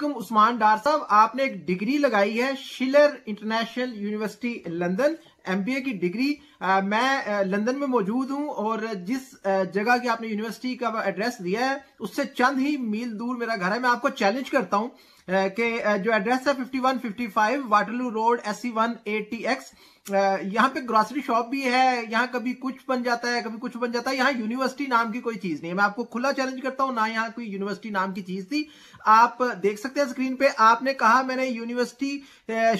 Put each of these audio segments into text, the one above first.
वालेकुम उस्मान डार साहब आपने एक डिग्री लगाई है Schiller international university London MBA की डिग्री आ, मैं लंदन में मौजूद हूं और जिस जगह की आपने यूनिवर्सिटी का एड्रेस दिया है उससे चंद ही मील दूर मेरा घर है मैं आपको चैलेंज करता हूं कि जो एड्रेस है 5155 Waterloo road S C one A T X यहाँ पे ग्रॉसरी शॉप भी है यहाँ कभी कुछ बन जाता है कभी कुछ बन जाता है यहाँ यूनिवर्सिटी नाम की कोई चीज नहीं है मैं आपको खुला चैलेंज करता हूँ ना यहाँ कोई यूनिवर्सिटी नाम की चीज थी आप देख सकते हैं स्क्रीन पे आपने कहा मैंने यूनिवर्सिटी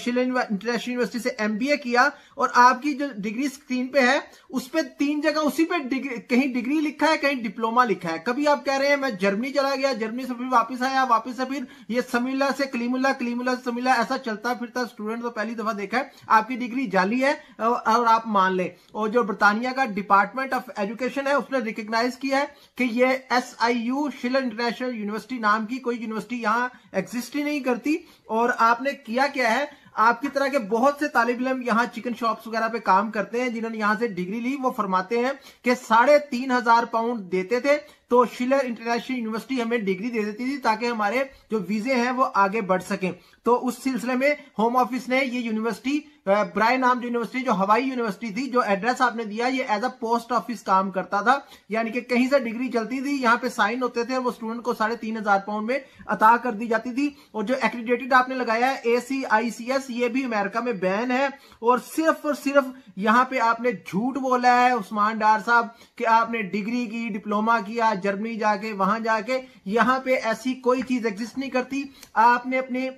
शिल इंटरनेशनल यूनिवर्सिटी से एमबीए किया और आपकी जो डिग्री स्क्रीन पे है उस पर तीन जगह उसी पे डिग्री कहीं डिग्री लिखा है कहीं डिप्लोमा लिखा है कभी आप कह रहे हैं मैं जर्मनी चला गया जर्मनी से फिर वापस आया वापस से फिर ये समीला से क्लीमुला क्लीमुला से समीला ऐसा चलता फिरता स्टूडेंट तो पहली दफा देखा है आपकी डिग्री जाली है और आप मान ले और जो ब्रितानिया का डिपार्टमेंट ऑफ एजुकेशन है उसने रिकोगनाइज किया है कि ये S I U Schiller international university नाम की कोई यूनिवर्सिटी यहाँ एग्जिस्ट ही नहीं करती और आपने किया क्या है आपकी तरह के बहुत से तालिब इलम यहाँ चिकन शॉप्स वगैरह पे काम करते हैं जिन्होंने यहाँ से डिग्री ली वो फरमाते हैं कि साढ़े तीन हजार पाउंड देते थे तो शिलर इंटरनेशनल यूनिवर्सिटी हमें डिग्री दे देती थी ताकि हमारे जो वीजे हैं वो आगे बढ़ सकें तो उस सिलसिले में होम ऑफिस ने ये यूनिवर्सिटी ब्रायन आर्म्स यूनिवर्सिटी जो हवाई यूनिवर्सिटी थी जो एड्रेस आपने दिया ये एज अ पोस्ट ऑफिस काम करता था यानी कि कहीं से डिग्री चलती थी यहाँ पे साइन होते थे वो स्टूडेंट को साढ़े तीन हजार पाउंड में अता कर दी जाती थी और जो एक्रीडेटेड आपने लगाया है ए सी आई सी एस ये भी अमेरिका में बैन है और सिर्फ और सिर्फ यहाँ पे आपने झूठ बोला है उस्मान डार साहब कि आपने डिग्री की डिप्लोमा किया जर्मनी जाके वहां जाके यहाँ पे ऐसी कोई चीज एग्जिस्ट नहीं करती आपने अपने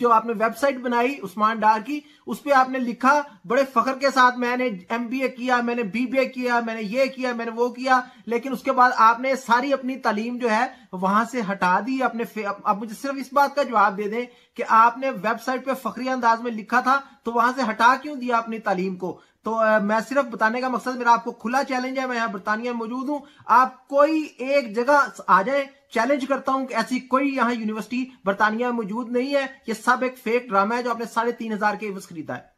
जो आपने वेबसाइट बनाई उस्मान डार की उस पर आपने लिखा बड़े फखर के साथ मैंने एम किया मैंने बी किया मैंने ये किया मैंने वो किया लेकिन उसके बाद आपने सारी अपनी तालीम जो है वहां से हटा दी अपने आप मुझे सिर्फ इस बात का जवाब दे दें कि आपने वेबसाइट पे फखरी अंदाज में लिखा था तो वहां से हटा क्यों दिया अपनी तालीम को तो आ, मैं सिर्फ बताने का मकसद मेरा आपको खुला चैलेंज है मैं यहाँ बरतानिया में मौजूद हूँ आप कोई एक जगह आ जाए चैलेंज करता हूं कि ऐसी कोई यहाँ यूनिवर्सिटी बरतानिया में मौजूद नहीं है ये सब एक फेक ड्रामा है जो आपने साढ़े तीन हजार के खरीदा है